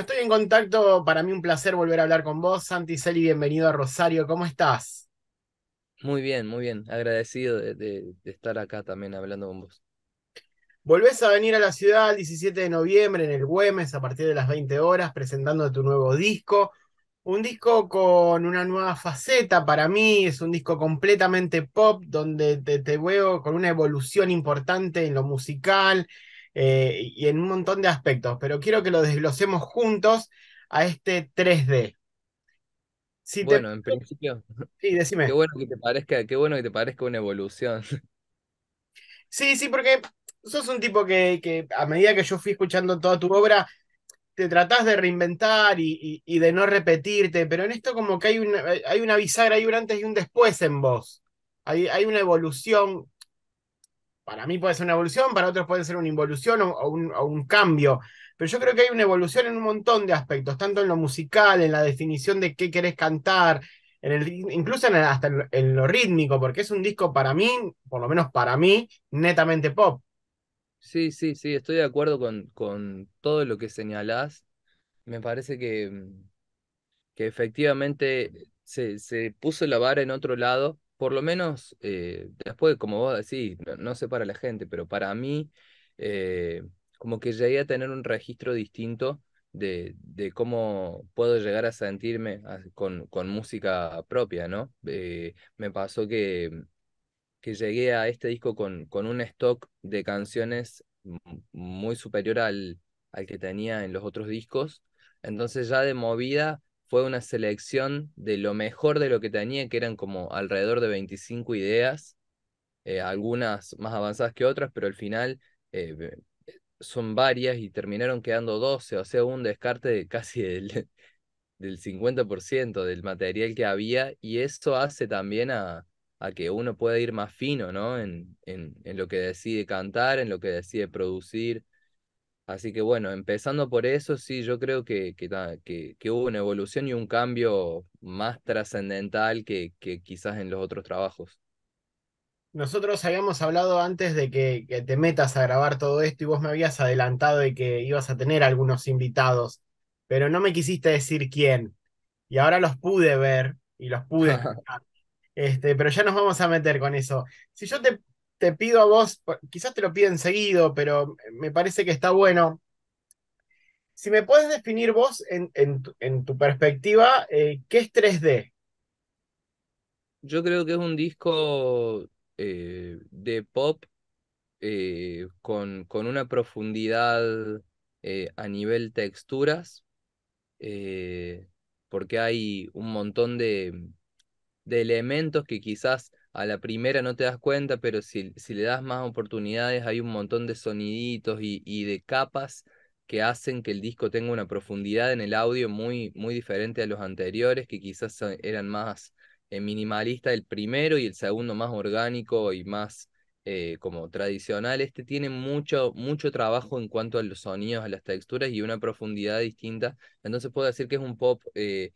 estoy en contacto. Para mí un placer volver a hablar con vos, Santi Celi. Bienvenido a Rosario. ¿Cómo estás? Muy bien, muy bien. Agradecido de, estar acá también hablando con vos. Volvés a venir a la ciudad el 17 de noviembre en el Güemes a partir de las 20 horas presentando tu nuevo disco. Un disco con una nueva faceta para mí, es un disco completamente pop donde te, te veo con una evolución importante en lo musical, eh, y en un montón de aspectos, pero quiero que lo desglosemos juntos a este 3D. bueno, en principio. Sí, decime. Qué bueno que te parezca, qué bueno que te parezca una evolución. Sí, sí, porque sos un tipo que, a medida que yo fui escuchando toda tu obra, te tratás de reinventar y, de no repetirte, pero en esto como que hay una, hay una bisagra, hay un antes y un después en vos. Hay, hay una evolución para mí puede ser una evolución, para otros puede ser una involución o, un, cambio. Pero yo creo que hay una evolución en un montón de aspectos, tanto en lo musical, en la definición de qué querés cantar, en el, incluso en hasta en, lo rítmico, porque es un disco para mí, por lo menos para mí, netamente pop. Sí, sí, sí, estoy de acuerdo con, con todo lo que señalás. Me parece que, que efectivamente se, se puso la vara en otro lado por lo menos, eh, después, como vos decís, no, no, sé para la gente, pero para mí, eh, como que llegué a tener un registro distinto de, cómo puedo llegar a sentirme con, música propia, ¿no? Eh, me pasó que, que llegué a este disco con, con un stock de canciones muy superior al, al que tenía en los otros discos. Entonces ya de movida fue una selección de lo mejor de lo que tenía, que eran como alrededor de 25 ideas, eh, algunas más avanzadas que otras, pero al final eh, son varias y terminaron quedando 12, o sea, un descarte de casi del, 50% del material que había y eso hace también a, que uno pueda ir más fino, ¿no? en, en lo que decide cantar, en lo que decide producir Así que bueno, empezando por eso, sí, yo creo que, que, que, hubo una evolución y un cambio más trascendental que, que quizás en los otros trabajos. Nosotros habíamos hablado antes de que, te metas a grabar todo esto y vos me habías adelantado de que ibas a tener algunos invitados, pero no me quisiste decir quién. Y ahora los pude ver y los pude. este, pero ya nos vamos a meter con eso. Si yo te te pido a vos, quizás te lo piden seguido, pero me parece que está bueno. Si me puedes definir vos en, tu perspectiva, eh, ¿qué es 3D? Yo creo que es un disco eh, de pop eh, con, una profundidad a nivel texturas, porque hay un montón de elementos que quizás a la primera no te das cuenta, pero si, si le das más oportunidades hay un montón de soniditos y, de capas que hacen que el disco tenga una profundidad en el audio muy, muy diferente a los anteriores, que quizás eran más eh, minimalistas el primero y el segundo más orgánico y más eh, como tradicional. Este tiene mucho, mucho trabajo en cuanto a los sonidos, a las texturas y una profundidad distinta. Entonces puedo decir que es un pop... Eh,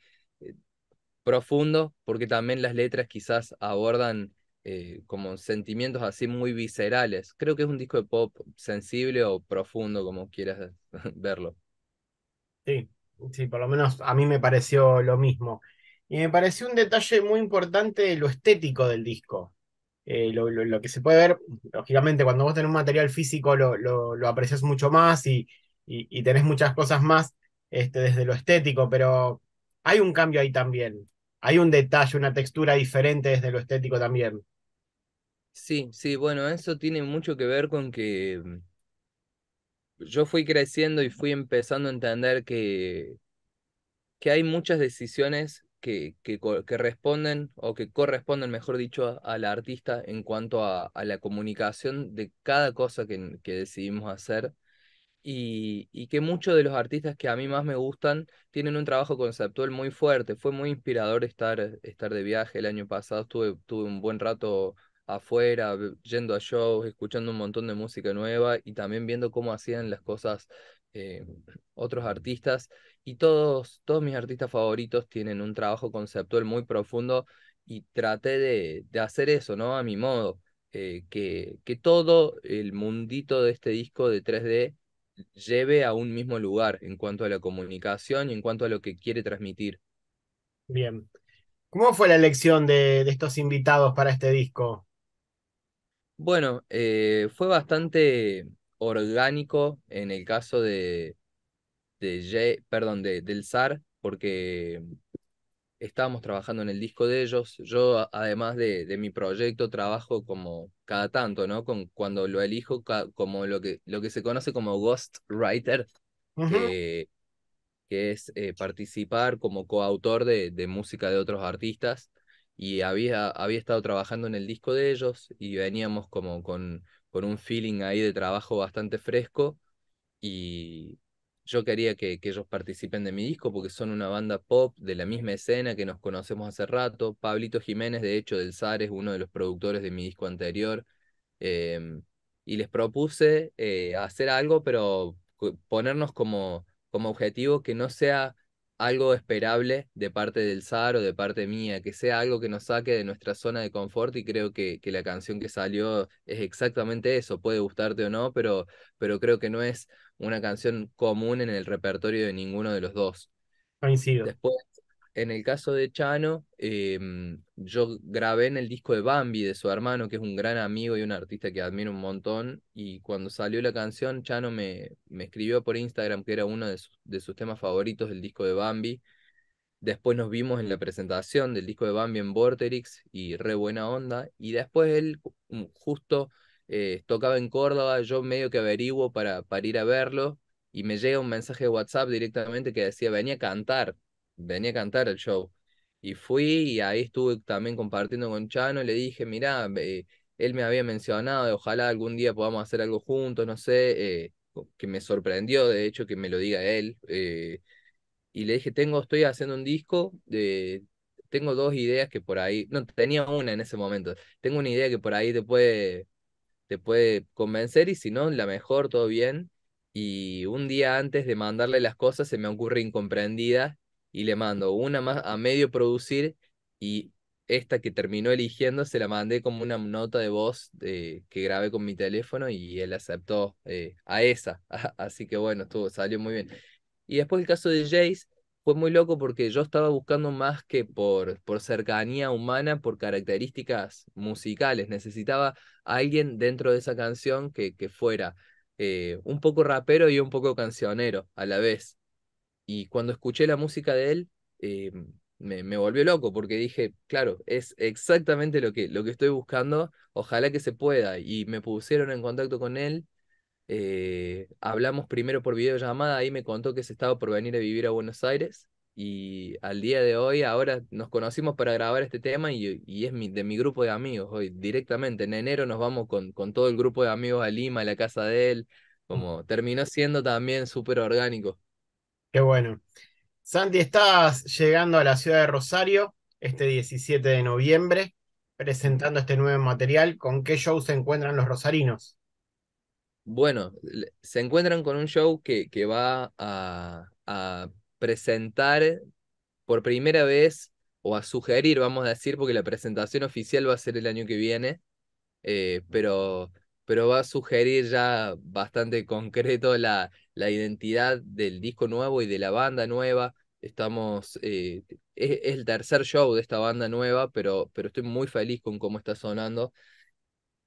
profundo, porque también las letras quizás abordan eh, como sentimientos así muy viscerales. Creo que es un disco de pop sensible o profundo, como quieras verlo. Sí, sí, por lo menos a mí me pareció lo mismo. Y me pareció un detalle muy importante lo estético del disco. Eh, lo, que se puede ver, lógicamente, cuando vos tenés un material físico lo, lo, aprecias mucho más y, tenés muchas cosas más este, desde lo estético, pero hay un cambio ahí también hay un detalle, una textura diferente desde lo estético también. Sí, sí, bueno, eso tiene mucho que ver con que mm, yo fui creciendo y fui empezando a entender que, que hay muchas decisiones que, que, responden o que corresponden, mejor dicho, al artista en cuanto a, a la comunicación de cada cosa que, que, decidimos hacer y, que muchos de los artistas que a mí más me gustan tienen un trabajo conceptual muy fuerte. Fue muy inspirador estar, estar de viaje el año pasado, estuve, tuve un buen rato afuera, yendo a shows, escuchando un montón de música nueva y también viendo cómo hacían las cosas eh, otros artistas. Y todos, todos mis artistas favoritos tienen un trabajo conceptual muy profundo y traté de, hacer eso, ¿no? A mi modo. Eh, que, que todo el mundito de este disco de 3D lleve a un mismo lugar en cuanto a la comunicación y en cuanto a lo que quiere transmitir. Bien. ¿Cómo fue la elección de, estos invitados para este disco? Bueno, eh, fue bastante orgánico en el caso de, de perdón, de, del SAR, porque estábamos trabajando en el disco de ellos. Yo, además de, de mi proyecto, trabajo como cada tanto, ¿no? Con, cuando lo elijo como lo que, lo que se conoce como ghostwriter, writer que, es eh, participar como coautor de, de, música de otros artistas. Y había, había estado trabajando en el disco de ellos y veníamos como con, con un feeling ahí de trabajo bastante fresco. Y, yo quería que, ellos participen de mi disco porque son una banda pop de la misma escena que nos conocemos hace rato. Pablito Jiménez, de hecho, del SAR, es uno de los productores de mi disco anterior. Em, y les propuse eh, hacer algo, pero ponernos como, como objetivo que no sea algo esperable de parte del ZAR o de parte mía, que sea algo que nos saque de nuestra zona de confort y creo que, que la canción que salió es exactamente eso, puede gustarte o no, pero, pero creo que no es una canción común en el repertorio de ninguno de los dos. Coincido. Después, en el caso de Chano, em, yo grabé en el disco de Bambi de su hermano, que es un gran amigo y un artista que admiro un montón. Y cuando salió la canción, Chano me, me escribió por Instagram que era uno de, sus temas favoritos del disco de Bambi. Después nos vimos en la presentación del disco de Bambi en Vorterix y re buena onda. Y después él mm, justo eh, tocaba en Córdoba, yo medio que averiguo para, para ir a verlo y me llega un mensaje de WhatsApp directamente que decía, venía a cantar venía a cantar el show. Y fui y ahí estuve también compartiendo con Chano, le dije, mirá, él me había mencionado, de ojalá algún día podamos hacer algo juntos, no sé, eh, que me sorprendió de hecho que me lo diga él. Eh, y le dije, tengo, estoy haciendo un disco, de eh, tengo dos ideas que por ahí, no, tenía una en ese momento, tengo una idea que por ahí te puede, te puede convencer y si no, la mejor, todo bien. Y un día antes de mandarle las cosas se me ocurre incomprendida y le mando una más a medio producir y esta que terminó eligiendo se la mandé como una nota de voz de que grabé con mi teléfono y él aceptó eh, a esa. Así que bueno, estuvo, salió muy bien. Y después el caso de Jace fue muy loco porque yo estaba buscando más que por, por cercanía humana, por características musicales. Necesitaba alguien dentro de esa canción que, que fuera eh, un poco rapero y un poco cancionero a la vez y cuando escuché la música de él, eh, me, volvió loco porque dije, claro, es exactamente lo que, lo que estoy buscando, ojalá que se pueda. Y me pusieron en contacto con él, eh, hablamos primero por videollamada, ahí me contó que se estaba por venir a vivir a Buenos Aires y al día de hoy ahora nos conocimos para grabar este tema y, es de mi grupo de amigos hoy directamente. En enero nos vamos con, con todo el grupo de amigos a Lima, a la casa de él, como terminó siendo también súper orgánico. Qué bueno. Santi, estás llegando a la ciudad de Rosario este 17 de noviembre, presentando este nuevo material. ¿Con qué show se encuentran los rosarinos? Bueno, se encuentran con un show que, que va a, presentar por primera vez, o a sugerir, vamos a decir, porque la presentación oficial va a ser el año que viene, eh, pero pero va a sugerir ya bastante concreto la, identidad del disco nuevo y de la banda nueva. Estamos, eh, es, el tercer show de esta banda nueva, pero, pero estoy muy feliz con cómo está sonando.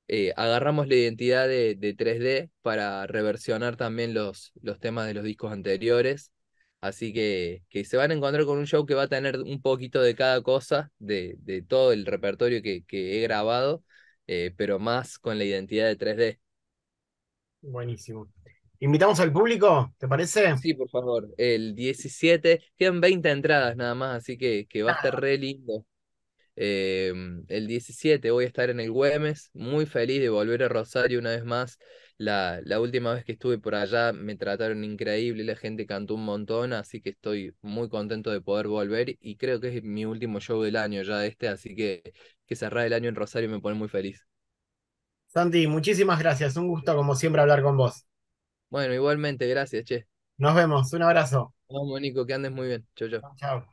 Eh, agarramos la identidad de, de, 3D para reversionar también los, los temas de los discos anteriores. Así que, que, se van a encontrar con un show que va a tener un poquito de cada cosa, de, todo el repertorio que he grabado, eh, pero más con la identidad de 3D. Buenísimo. ¿Invitamos al público? ¿Te parece? Sí, por favor. El 17, quedan 20 entradas nada más, así que, que va a estar ah. re lindo. Eh, el 17 voy a estar en el Güemes, muy feliz de volver a Rosario una vez más la, última vez que estuve por allá me trataron increíble, la gente cantó un montón, así que estoy muy contento de poder volver y creo que es mi último show del año ya este, así que, que cerrar el año en Rosario me pone muy feliz. Santi, muchísimas gracias, un gusto como siempre hablar con vos. Bueno, igualmente, gracias, che. Nos vemos, un abrazo. Vamos, Nico, que andes muy bien. chau. Chau.